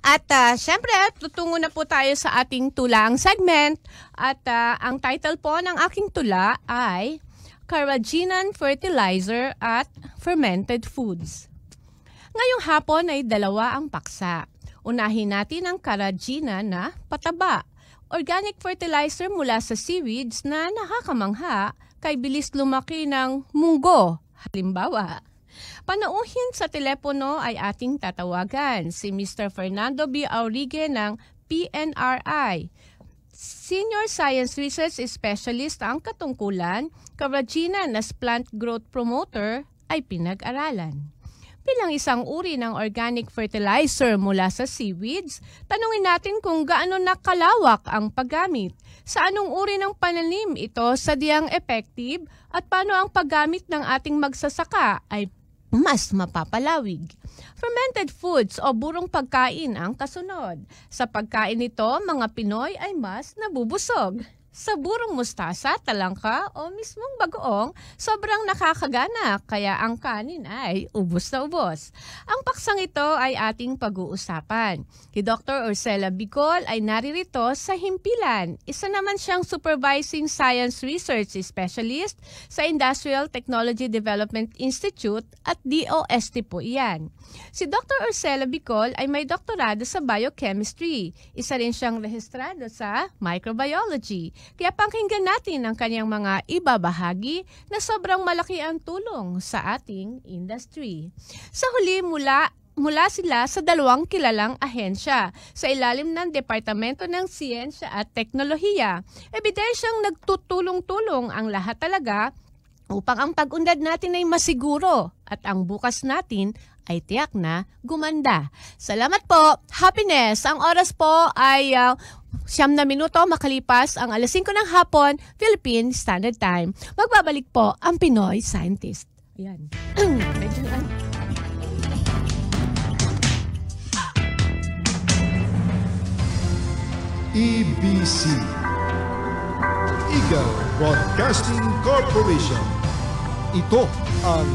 At uh, syempre, tutungo na po tayo sa ating tulang segment. At uh, ang title po ng aking tula ay Carrageenan Fertilizer at Fermented Foods. Ngayong hapon ay dalawa ang paksa. Unahin natin ang karagina na pataba. Organic fertilizer mula sa seaweeds na nakakamangha kay bilis lumaki ng munggo, halimbawa. Panauhin sa telepono ay ating tatawagan si Mr. Fernando B. Aurige ng PNRI. Senior Science Research Specialist ang katungkulan, Kavagina as Plant Growth Promoter ay pinag-aralan bilang isang uri ng organic fertilizer mula sa seaweeds, tanungin natin kung gaano nakalawak ang paggamit, sa anong uri ng pananim ito sadyang effective at paano ang paggamit ng ating magsasaka ay mas mapapalawig. Fermented foods o burong pagkain ang kasunod. Sa pagkain nito, mga Pinoy ay mas nabubusog sa burong mustasa, talangka o mismong bagoong, sobrang nakakagana kaya ang kanin ay ubos na ubos. Ang paksang ito ay ating pag-uusapan. Si Dr. Ursela Bicol ay naririto sa Himpilan. Isa naman siyang Supervising Science Research Specialist sa Industrial Technology Development Institute at DOST po iyan. Si Dr. Ursela Bicol ay may doktorado sa biochemistry. Isa rin siyang rehistrado sa microbiology. Kaya pakinggan natin ang kanyang mga ibabahagi na sobrang malaki ang tulong sa ating industry. Sa huli mula mula sila sa dalawang kilalang ahensya sa ilalim ng Departamento ng Siyensya at Teknolohiya. Ebidensyang nagtutulong-tulong ang lahat talaga upang ang pag-undad natin ay masiguro at ang bukas natin ay tiyak na gumanda. Salamat po. Happiness. Ang oras po ay uh, Siyam na minuto makalipas ang alas 5 ng hapon, Philippine Standard Time. Magbabalik po ang Pinoy Scientist. Ayan. Medyo lang. EBC Eagle Broadcasting Corporation Ito ang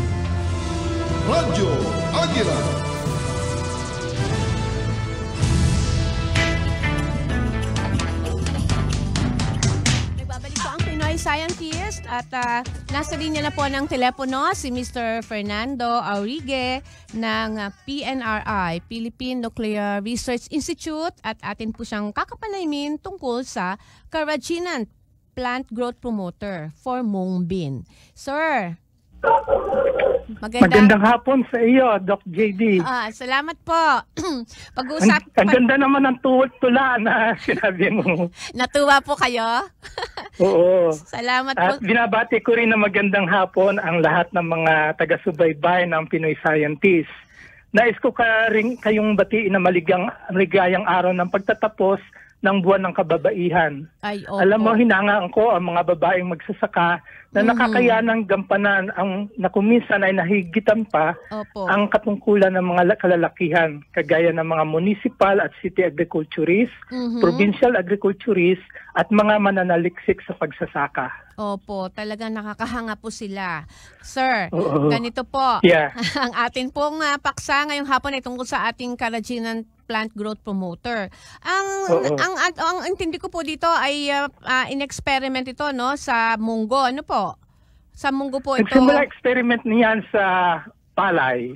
Radyo Agila scientist at uh, nasa linya na po ng telepono si Mr. Fernando Aurige ng ah, PNRI, Philippine Nuclear Research Institute at atin po siyang kakapanamin tungkol sa carrageenan plant growth promoter for mung bean. Sir, Magandang, Magandang hapon sa iyo, Doc JD. Ah, salamat po. Pag-usap ang, ang ganda naman ng tuwot tula na sinabi mo. Natuwa po kayo? Oo. Salamat At po. binabati ko rin na magandang hapon ang lahat ng mga taga-subaybay ng Pinoy Scientist. Nais ko ka rin kayong batiin na maligang, maligayang araw ng pagtatapos ng buwan ng kababaihan. Ay, okay. Alam mo, hinangaan ko ang mga babaeng magsasaka na mm-hmm. nakakayanang gampanan ang nakuminsan ay nahigitan pa Opo. ang katungkulan ng mga kalalakihan, kagaya ng mga municipal at city agriculturists, mm-hmm. provincial agriculturists, at mga mananaliksik sa pagsasaka. Opo, talagang nakakahanga po sila. Sir, Oo. ganito po. Yeah. ang atin pong uh, paksa ngayong hapon ay tungkol sa ating karajinan plant growth promoter. Ang Oo. ang ang, ang intindi ko po dito ay uh, uh, in-experiment ito no sa munggo. Ano po? Sa munggo po ito. Nagsimula experiment niyan sa palay.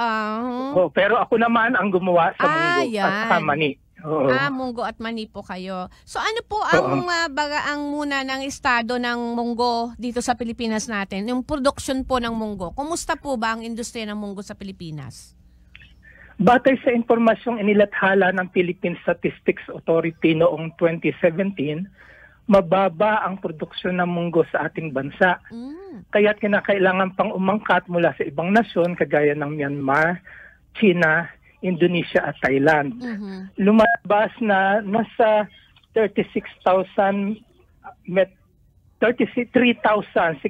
Uh-huh. Oh, pero ako naman ang gumawa sa ah, munggo at sa mani. Oo. Ah, munggo at mani po kayo. So ano po ang uh, baga ang muna ng estado ng munggo dito sa Pilipinas natin? Yung production po ng munggo. Kumusta po ba ang industriya ng munggo sa Pilipinas? Batay sa impormasyong inilathala ng Philippine Statistics Authority noong 2017, mababa ang produksyon ng munggo sa ating bansa. Mm. Kaya kinakailangan pang umangkat mula sa ibang nasyon kagaya ng Myanmar, China, Indonesia at Thailand. Mm-hmm. Lumabas na nasa 36,000 met 33,620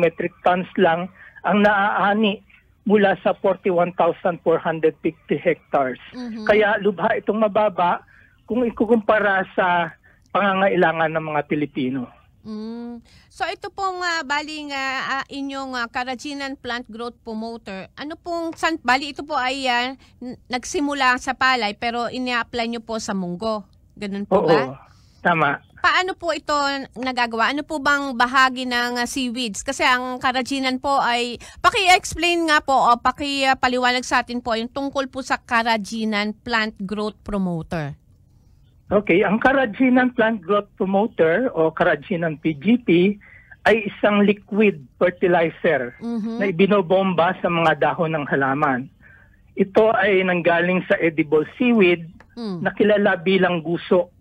metric tons lang ang naaani mula sa 41,450 hectares. Mm-hmm. Kaya lubha itong mababa kung ikukumpara sa pangangailangan ng mga Pilipino. Mm. So ito pong uh, bali nga uh, inyong uh, ah, Karajinan Plant Growth Promoter. Ano pong san, bali ito po ay uh, nagsimula sa Palay pero ini-apply niyo po sa Munggo. Ganun po Oo. ba? Tama. Paano po ito nagagawa? Ano po bang bahagi ng seaweeds? Kasi ang karajinan po ay, paki-explain nga po o paki-paliwanag sa atin po yung tungkol po sa karajinan plant growth promoter. Okay, ang karajinan plant growth promoter o karajinan PGP ay isang liquid fertilizer mm-hmm. na ibinobomba sa mga dahon ng halaman. Ito ay nanggaling sa edible seaweed mm. na kilala bilang guso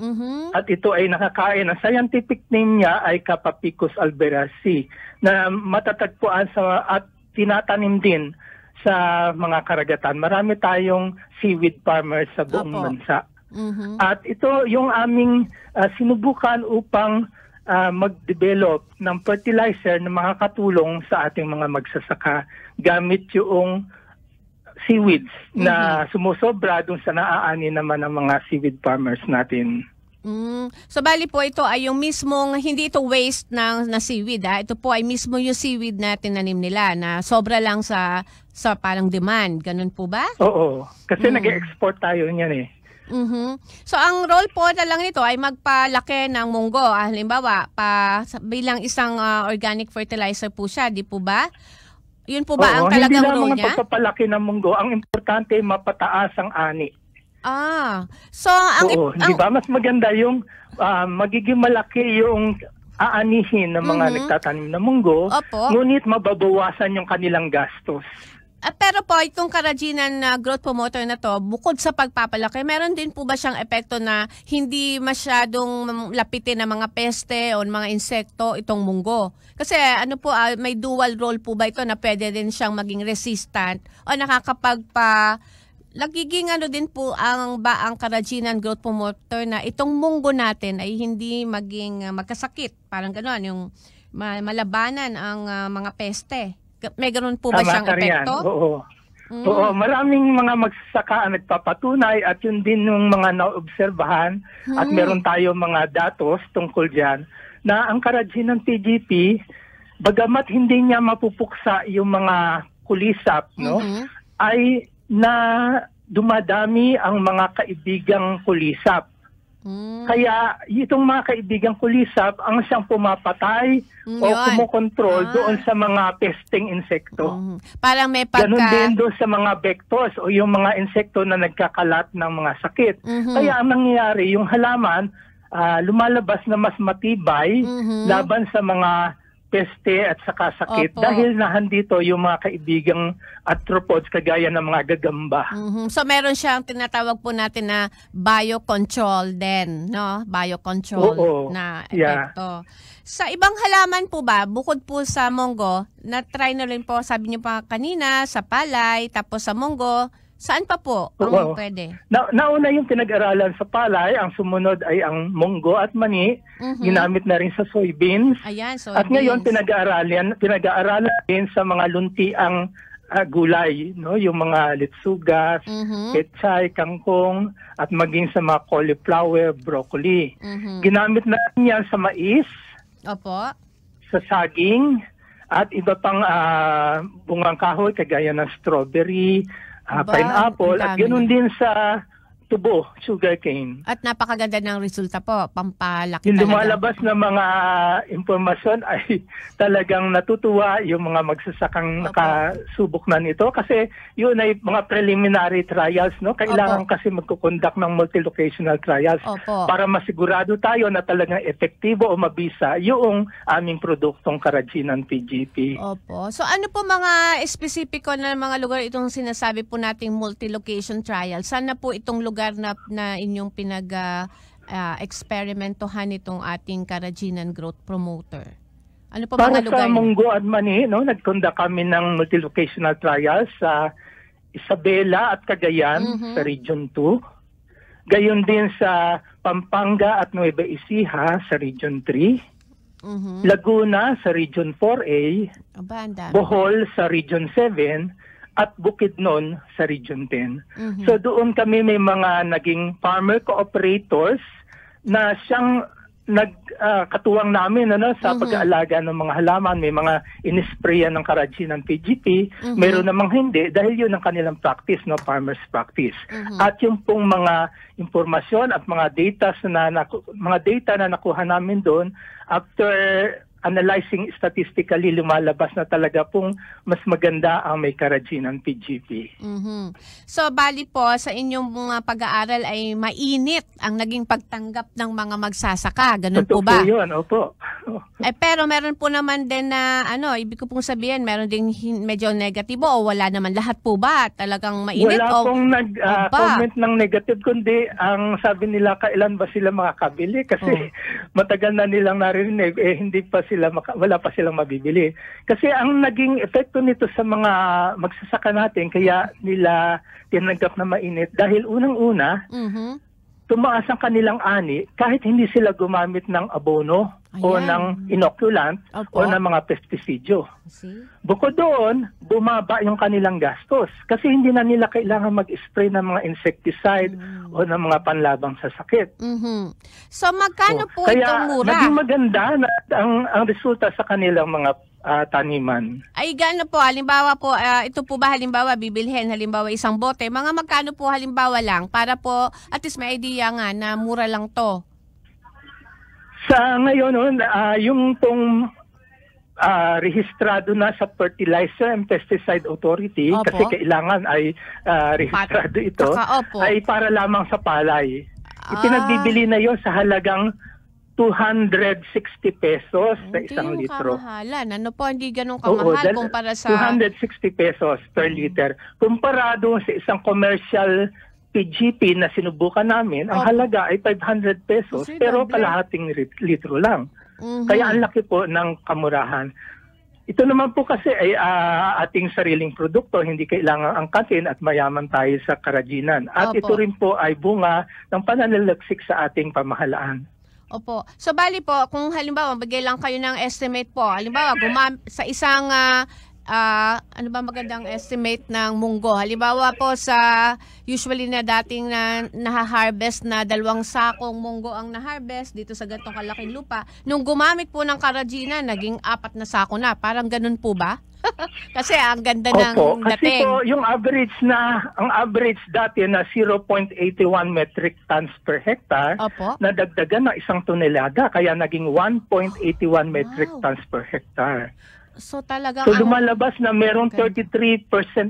Mm-hmm. At ito ay nakakain. Ang scientific name niya ay Capapicus alberasi na matatagpuan sa at tinatanim din sa mga karagatan. Marami tayong seaweed farmers sa buong Apo. bansa. Mm-hmm. At ito yung aming uh, sinubukan upang uh, mag-develop ng fertilizer na makakatulong sa ating mga magsasaka gamit yung seaweeds mm-hmm. na sumusobra dun sa naaani naman ng mga seaweed farmers natin. Mm. So bali po ito ay yung mismong hindi ito waste ng na seaweed ah. Ito po ay mismo yung seaweed na tinanim nila na sobra lang sa sa parang demand. Ganun po ba? Oo. Kasi mm. nag-export tayo niyan eh. Mm-hmm. So ang role po na lang nito ay magpalaki ng munggo. Ah, halimbawa, pa bilang isang uh, organic fertilizer po siya, di po ba? Yun po ba Oo, ang talagang role niya? Hindi pagpapalaki ng munggo. Ang importante, ay mapataas ang ani. Ah, so ang... Oo, ang, di ba? Mas maganda yung uh, magiging malaki yung aanihin ng mga mm-hmm. nagtatanim ng munggo, Opo. ngunit mababawasan yung kanilang gastos. Uh, pero po, itong karajinan na growth promoter na to, bukod sa pagpapalaki, meron din po ba siyang epekto na hindi masyadong lapitin ng mga peste o mga insekto itong munggo? Kasi ano po, uh, may dual role po ba ito na pwede din siyang maging resistant o nakakapagpa nagiging ano din po ang ba ang karajinan growth promoter na itong munggo natin ay hindi maging ah, magkasakit. Parang ganoon yung malabanan ang uh, mga peste. May ganun po ba siyang epekto? Oo. Mm. Oo, maraming mga magsasaka ang nagpapatunay at yun din yung mga naobserbahan hmm. at mm. meron tayo mga datos tungkol dyan na ang karadhin ng TGP, bagamat hindi niya mapupuksa yung mga kulisap, no, mm-hmm. ay na dumadami ang mga kaibigang kulisap. Hmm. Kaya itong mga kaibigan ko lisab ang siyang pumapatay mm, o kumokontrol ah. doon sa mga testing insekto. Mm. Parang may pagka... Ganun din doon sa mga vectors o yung mga insekto na nagkakalat ng mga sakit. Mm-hmm. Kaya ang nangyayari, yung halaman uh, lumalabas na mas matibay mm-hmm. laban sa mga peste at saka sakit Opo. dahil nahandito yung mga kaibigang arthropods kagaya ng mga gagamba. Mm-hmm. So meron siyang tinatawag po natin na biocontrol din, no? Biocontrol Oo. na yeah. ito. Sa ibang halaman po ba, bukod po sa monggo, na-try na rin po, sabi niyo pa kanina, sa palay, tapos sa monggo, Saan pa po ang Oo. pwede? Na, nauna yung pinag-aralan sa palay, ang sumunod ay ang munggo at mani, Mhm. ginamit na rin sa soybeans. Ayan, so At ngayon pinag-aaralan pinag-aaralan din sa mga lunti ang ah, gulay, no, yung mga litsugas, Mhm. pechay, kangkong at maging sa mga cauliflower, broccoli. Mhm. Ginamit na rin yan sa mais, Opo. sa saging at iba pang ah, bungang kahoy kagaya ng strawberry, uh, ah, ba, pineapple. At ganun din sa tubo, sugarcane. At napakaganda ng resulta po, pampalaki Yung lumalabas na mga impormasyon ay talagang natutuwa yung mga magsasakang okay. nakasubok na nito kasi yun ay mga preliminary trials. no Kailangan Opo. kasi magkukondak ng multi-locational trials Opo. para masigurado tayo na talagang epektibo o mabisa yung aming produktong karajinan PGP. Opo. So ano po mga espesipiko na mga lugar itong sinasabi po nating multi-location trial? Sana po itong lugar lugar na, na inyong pinag uh, uh, itong ating Karajinan Growth Promoter? Ano pa Para mga lugar? Para sa Munggo at Mani, no, nagkunda kami ng multilocational trials sa Isabela at Cagayan mm-hmm. sa Region 2. Gayon din sa Pampanga at Nueva Ecija sa Region 3. Mm-hmm. Laguna sa Region 4A, Abanda. Bohol sa Region 7, at bukid noon sa Region 10. Mm-hmm. So doon kami may mga naging farmer cooperators na siyang nagkatuwang ah, uh, namin ano sa mm-hmm. pag-aalaga ng mga halaman may mga inisprayan ng karachi ng PGP mm-hmm. mayroon namang hindi dahil yun ang kanilang practice no farmers practice mm-hmm. at yung pong mga impormasyon at mga data na naku- mga data na nakuha namin doon after analyzing statistically, lumalabas na talaga pong mas maganda ang may karaji ng PGP. Mm-hmm. So, bali po, sa inyong mga pag-aaral ay mainit ang naging pagtanggap ng mga magsasaka. Ganun Totoo po ba? Po yun, opo. eh, pero meron po naman din na, ano, ibig ko pong sabihin, meron ding medyo negatibo o wala naman lahat po ba? Talagang mainit? Wala o, pong nag-comment ah, uh, ng negative, kundi ang sabi nila, kailan ba sila makakabili? Kasi oh. matagal na nilang naririnig eh, hindi pa sila maka, wala pa silang mabibili. Kasi ang naging epekto nito sa mga magsasaka natin kaya nila tinanggap na mainit dahil unang-una mm-hmm. tumaas ang kanilang ani kahit hindi sila gumamit ng abono Ayan. o ng inoculant Opo. o ng mga pestisidyo. See? Bukod doon, bumaba yung kanilang gastos kasi hindi na nila kailangan mag-spray ng mga insecticide mm. o ng mga panlabang sa sakit. Mm-hmm. So magkano so, oh, po kaya itong mura? Kaya naging maganda na ang, ang resulta sa kanilang mga uh, taniman. Ay, gano po? Halimbawa po, uh, ito po ba halimbawa bibilhin, halimbawa isang bote, mga magkano po halimbawa lang para po at least may idea nga na mura lang to. Sa ngayon, uh, yung pong uh, rehistrado na sa Fertilizer and Pesticide Authority opo. kasi kailangan ay uh, rehistrado Pat- ito Saka, ay para lamang sa palay. Ah. Ipinagbibili na yon sa halagang 260 pesos sa isang hindi litro. Kamahalan. Ano po, hindi ganun kamahal Oo, that, kumpara sa... 260 pesos per liter. Kumparado sa isang commercial PGP na sinubukan namin, ang halaga ay 500 pesos pero kalahating litro lang. Mm-hmm. Kaya ang laki po ng kamurahan. Ito naman po kasi ay uh, ating sariling produkto, hindi kailangan ang angkatin at mayaman tayo sa karajinan. At Opo. ito rin po ay bunga ng pananalagsik sa ating pamahalaan. Opo. So bali po, kung halimbawa, bagay lang kayo ng estimate po, halimbawa, gumam- sa isang uh, uh, ano ba magandang estimate ng munggo? Halimbawa po sa usually na dating na naha-harvest na dalawang sakong munggo ang na-harvest dito sa ganitong kalaking lupa. Nung gumamit po ng karajina, naging apat na sako na. Parang ganun po ba? kasi ang ganda Opo, ng dating. Kasi po, yung average na, ang average dati na 0.81 metric tons per hectare, Opo. nadagdagan ng isang tonelada, kaya naging 1.81 wow. metric tons per hectare. So talagang... So lumalabas na merong 33%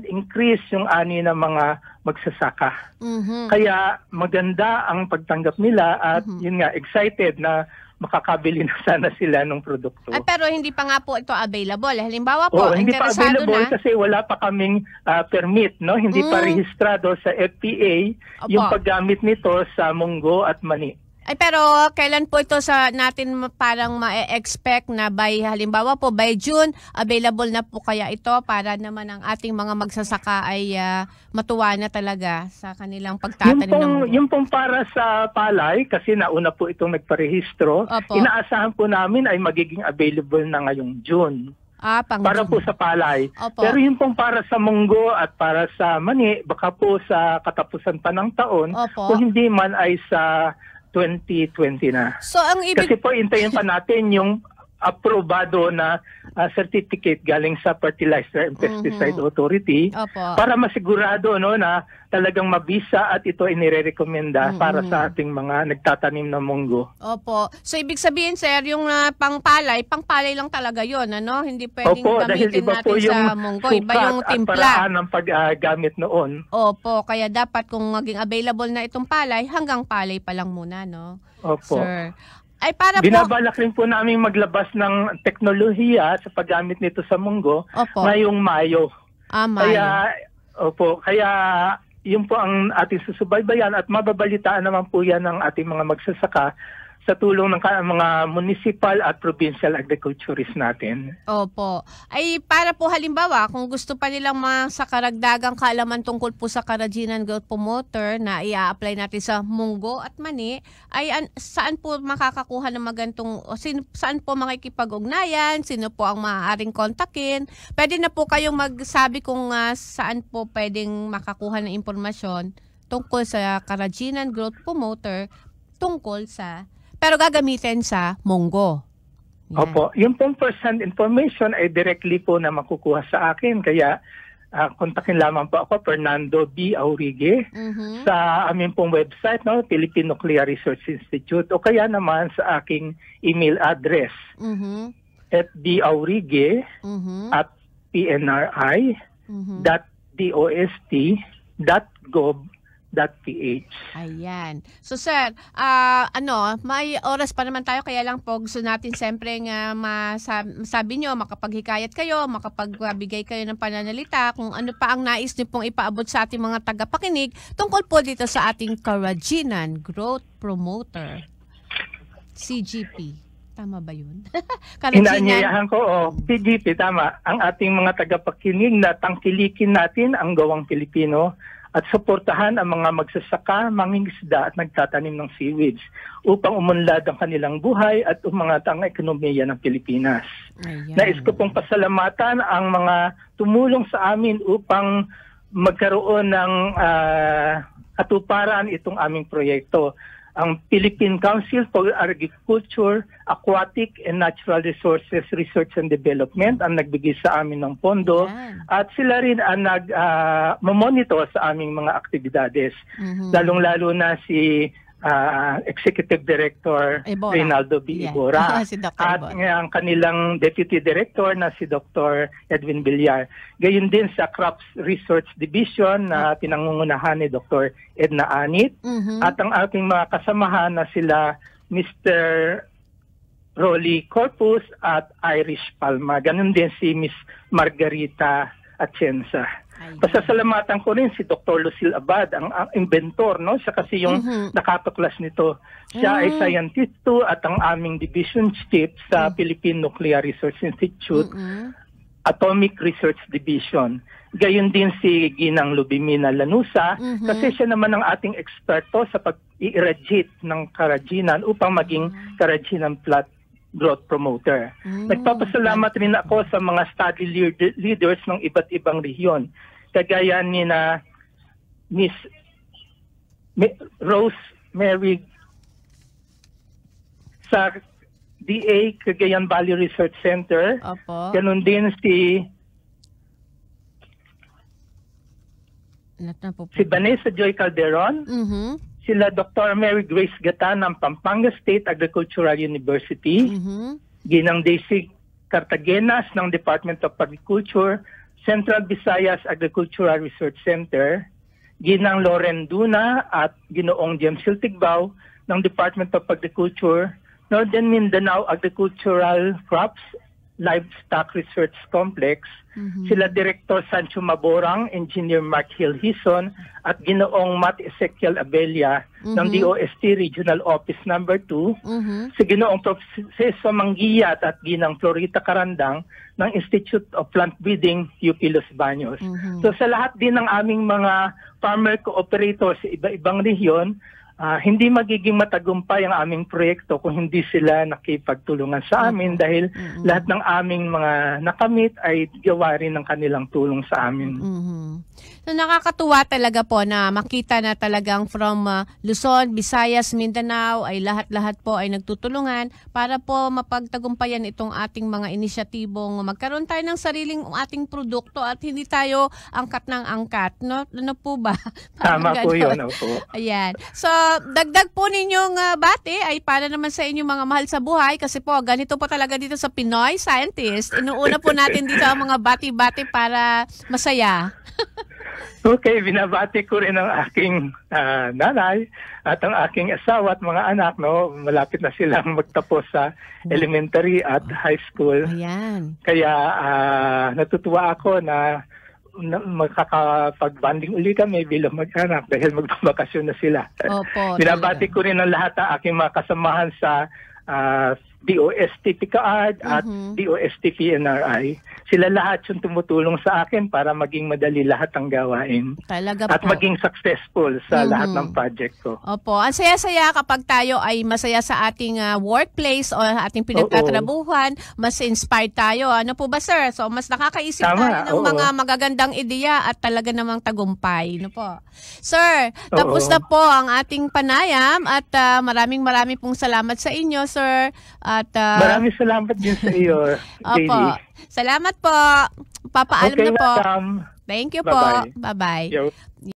increase yung ani ng mga magsasaka. Mm-hmm. Kaya maganda ang pagtanggap nila at mm-hmm. yun nga, excited na makakabili na sana sila ng produkto. Ay, pero hindi pa nga po ito available. Halimbawa po, Oo, hindi pa available na. kasi wala pa kaming uh, permit, no? Hindi mm. pa rehistrado sa FPA Opo. yung paggamit nito sa munggo at mani. Ay pero kailan po ito sa natin parang ma-expect na by halimbawa po by June available na po kaya ito para naman ang ating mga magsasaka ay uh, matuwa na talaga sa kanilang pagtatanim yung pong, ng Yung pong para sa palay kasi nauna po itong nagparehistro, Opo. inaasahan po namin ay magiging available na ngayong June. Ah, pang para June. po sa palay. Opo. Pero yung pong para sa munggo at para sa mani, baka po sa katapusan pa ng taon, Opo. kung hindi man ay sa 2020 na. So ang ibig... Kasi po, intayin pa natin yung aprobado na uh, certificate galing sa Fertilizer and mm-hmm. Pesticide mm-hmm. Authority Opo. para masigurado no na talagang mabisa at ito inirerekomenda mm-hmm. para sa ating mga nagtatanim ng munggo. Opo. So ibig sabihin sir, yung uh, pangpalay, pangpalay lang talaga 'yon, ano? Hindi pwedeng Opo, gamitin natin po yung sa munggo, iba yung timpla. At paraan ng paggamit ah, uh, noon. Opo, kaya dapat kung maging available na itong palay, hanggang palay pa lang muna, no? Opo. Sir. Ay para Binabalak po... rin po namin maglabas ng teknolohiya sa paggamit nito sa munggo Opo. ngayong Mayo. Ah, Mayo. Kaya, opo, kaya yun po ang ating susubaybayan at mababalitaan naman po yan ng ating mga magsasaka sa tulong ng mga municipal at provincial agriculturists natin. Opo. Ay para po halimbawa kung gusto pa nilang mga sa karagdagang kaalaman tungkol po sa Karajinan Growth Promoter na i-apply natin sa munggo at mani, ay an, saan po makakakuha ng magantong sin, saan po makikipag-ugnayan, sino po ang maaaring kontakin? Pwede na po kayong magsabi kung uh, saan po pwedeng makakuha ng impormasyon tungkol sa Karajinan Growth Promoter tungkol sa pero gagamitin sa Monggo. Yeah. Opo, yung pong first-hand information ay directly po na makukuha sa akin. Kaya uh, kontakin lamang po ako, Fernando B. Aurige, mm-hmm. sa amin pong website, no, Philippine Nuclear Research Institute, o kaya naman sa aking email address, mm-hmm. fbaurige mm-hmm. at pnri.dost.gov.ph. Mm-hmm www.ph. Ayan. So sir, uh, ano, may oras pa naman tayo kaya lang po gusto natin siyempre nga uh, masabi nyo, makapaghikayat kayo, makapagbigay kayo ng pananalita kung ano pa ang nais nyo pong ipaabot sa ating mga tagapakinig tungkol po dito sa ating Karajinan Growth Promoter, CGP. Tama ba yun? Inaanyayahan ko, oh, PGP, tama. Ang ating mga tagapakinig na tangkilikin natin ang gawang Pilipino at suportahan ang mga magsasaka, mangingisda at nagtatanim ng seaweeds upang umunlad ang kanilang buhay at umangat ang ekonomiya ng Pilipinas. Ayan. Nais ko pong pasalamatan ang mga tumulong sa amin upang magkaroon ng uh, katuparan itong aming proyekto ang Philippine Council for Agriculture, Aquatic and Natural Resources Research and Development ang nagbigay sa amin ng pondo yeah. at sila rin ang nag uh, ah, monitor sa aming mga aktibidades. Mm-hmm. Lalong-lalo na si uh, Executive Director Ibora. Reynaldo B. Yeah. si at ang kanilang Deputy Director na si Dr. Edwin Villar. Gayun din sa Crops Research Division na uh, pinangungunahan ni Dr. Edna Anit mm-hmm. at ang ating mga kasamahan na sila Mr. Rolly Corpus at Irish Palma. Ganun din si Miss Margarita Atienza. Pasasalamatan ko rin si Dr. Lucille Abad, ang, ang inventor, no? Siya kasi yung mm-hmm. nakatuklas nito. Siya mm-hmm. ay ah. scientisto at ang aming division chief sa mm-hmm. Philippine Nuclear Research Institute, mm-hmm. Atomic Research Division. Gayon din si Ginang Lubimina Lanusa mm-hmm. kasi siya naman ang ating eksperto sa pag-irradiate ng karajinan upang maging mm-hmm. karajinan platform growth promoter. Mm. Nagpapasalamat rin ako sa mga study leaders ng iba't ibang rehiyon. Kagaya ni na Miss Rose Mary sa DA Cagayan Valley Research Center. Opo. Ganun din si Lahat po. si Vanessa Joy Calderon. Mhm sila Dr. Mary Grace Gatan ng Pampanga State Agricultural University, mm-hmm. Ginang Daisy Cartagenas ng Department of Agriculture, Central Visayas Agricultural Research Center, Ginang Loren Duna at Ginoong James Siltigbao ng Department of Agriculture, Northern Mindanao Agricultural Crops Livestock Research Complex, mm-hmm. sila Director Sancho Maborang, Engineer Mark Hill Hison, at ginoong Matt Ezekiel Abella mm-hmm. ng DOST Regional Office Number no. 2, mm-hmm. si ginoong Professor Manggiyat at ginang Florita Karandang ng Institute of Plant Breeding, UP Los Baños. Mm-hmm. So sa lahat din ng aming mga farmer cooperators sa iba-ibang rehiyon, uh, hindi magiging matagumpay ang aming proyekto kung hindi sila nakipagtulungan sa amin mm-hmm. dahil mm-hmm. lahat ng aming mga nakamit ay gawa rin ng kanilang tulong sa amin. Mm-hmm. So nakakatuwa talaga po na makita na talagang from uh, Luzon, Visayas, Mindanao ay lahat-lahat po ay nagtutulungan para po mapagtagumpayan itong ating mga inisyatibong magkaroon tayo ng sariling ating produkto at hindi tayo angkat ng angkat. No? Ano po ba? Tama po yun. Opo. Ayan. So Ah, dagdag po ninyong uh, ah, bate ay para naman sa inyong mga mahal sa buhay kasi po ganito po talaga dito sa Pinoy Scientist. Inuuna po natin dito ang mga bati-bati para masaya. okay, binabati ko rin ang aking uh, nanay at ang aking asawa at mga anak. No? Malapit na silang magtapos sa elementary at high school. Ayan. Kaya uh, natutuwa ako na magkakapag-bonding uli kami bilang mag-anak dahil magbabakasyon na sila. Opo. Binabati ko rin ang lahat ng aking mga kasamahan sa uh, DOST PICAARD at mm-hmm. DOST PNRI. Sila lahat yung tumutulong sa akin para maging madali lahat ang gawain. Talaga at maging successful sa mm-hmm. lahat ng project ko. Opo. Ang saya-saya kapag tayo ay masaya sa ating uh, workplace o ating pinagtatrabuhan, oo. mas inspired tayo. Ano po ba sir? So mas nakakaisip Tama, tayo ng oo. mga magagandang ideya at talaga namang tagumpay. No po. Sir, oo. tapos na po ang ating panayam at uh, ah, maraming maraming pong salamat sa inyo, sir. Uh, at, uh, Maraming salamat din sa iyo, Opo. Salamat po. Papaalam okay, na po. Welcome. Thank you Bye-bye. po. Bye-bye.